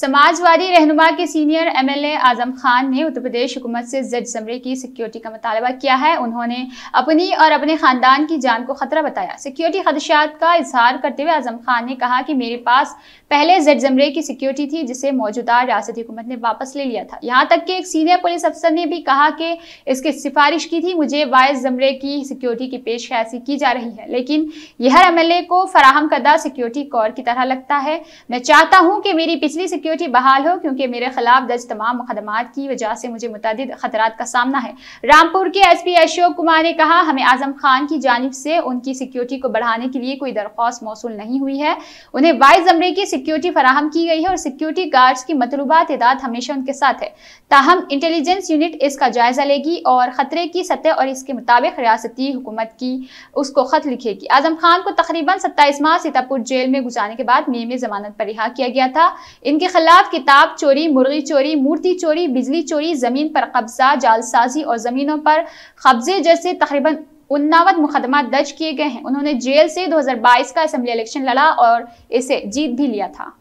समाजवादी रहनुमा के senior MLA आजम खान ने उत्तर प्रदेश हुकूमत से जज जमरे की सिक्योरिटी का मुतालबा किया है उन्होंने अपनी और अपने खानदान की जान को खतरा बताया सिक्योरिटी खदशात का इजहार करते हुए आजम खान ने कहा कि मेरे पास पहले जज जमरे की सिक्योरिटी थी जिसे मौजूदा रियासती हुकूमत ने वापस ले लिया था यहाँ तक कि एक सीनियर पुलिस अफसर ने भी कहा कि इसकी सिफारिश की थी मुझे वायस जमरे की सिक्योरिटी की पेश की जा रही है लेकिन यह एम को फराहम करदा सिक्योरिटी कॉर की तरह लगता है मैं चाहता हूँ कि मेरी पिछली सिक्योरिटी बहाल हो क्योंकि मेरे खिलाफ दर्ज तमाम मुकदमा की वजह से मुझे मुतद खतरा का सामना है रामपुर के एस पी अशोक कुमार ने कहा हमें आजम खान की जानब से उनकी सिक्योरिटी को बढ़ाने के लिए कोई दरख्वास्त मौसू नहीं हुई है उन्हें वाइस जमरे की सिक्योरिटी फराहम की गई है और सिक्योरिटी गार्ड्स की मतलूबा तदाद हमेशा उनके साथ है ताहम इंटेलिजेंस यूनिट इसका जायजा लेगी और खतरे की सतह और इसके मुताबिक रियासती हुकूमत की उसको खत लिखेगी आजम खान को तकरीबन सत्ताईस माह सीतापुर जेल में गुजारने के बाद मई में जमानत पर रिहा किया गया था इनके खिलाफ किताब चोरी मुर्गी चोरी मूर्ति चोरी बिजली चोरी ज़मीन पर कब्जा जालसाजी और ज़मीनों पर कब्जे जैसे तकरीबन उन्नावत मुकदमा दर्ज किए गए हैं उन्होंने जेल से 2022 का असेंबली इलेक्शन लड़ा और इसे जीत भी लिया था